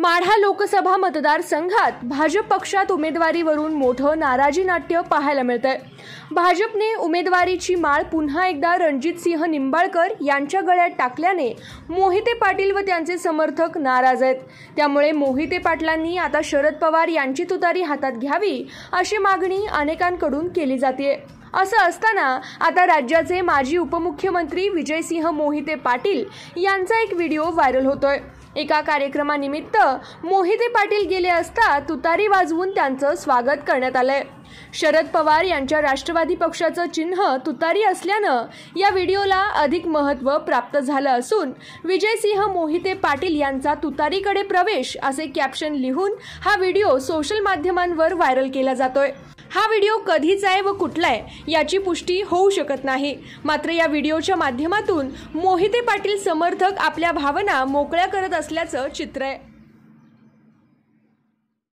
माढा लोकसभा मतदारसंघात भाजप पक्षात उमेदवारीवरून मोठं नाराजी नाट्य पाहायला मिळतंय भाजपने उमेदवारीची माळ पुन्हा एकदा रणजित सिंह निंबाळकर यांच्या गळ्यात टाकल्याने मोहिते पाटील व त्यांचे समर्थक नाराज आहेत त्यामुळे मोहिते पाटलांनी आता शरद पवार यांची तुतारी हातात घ्यावी अशी मागणी अनेकांकडून केली जाते असं असताना आता राज्याचे माजी उपमुख्यमंत्री विजयसिंह मोहिते पाटील यांचा एक व्हिडिओ व्हायरल होतोय एका कार्यक्रमानिमित्त मोहिते पाटील गेले असता तुतारी वाजवून त्यांचं स्वागत करण्यात आलंय शरद पवार यांच्या राष्ट्रवादी पक्षाचं चिन्ह तुतारी असल्यानं या व्हिडिओला अधिक महत्त्व प्राप्त झालं असून विजयसिंह मोहिते पाटील यांचा तुतारीकडे प्रवेश असे कॅप्शन लिहून हा व्हिडिओ सोशल माध्यमांवर व्हायरल केला जातोय हा व्हिडिओ कधीचा आहे व कुठला आहे याची पुष्टी होऊ शकत नाही मात्र या व्हिडिओच्या माध्यमातून मोहिते पाटील समर्थक आपल्या भावना मोकळ्या करत असल्याचं चित्र आहे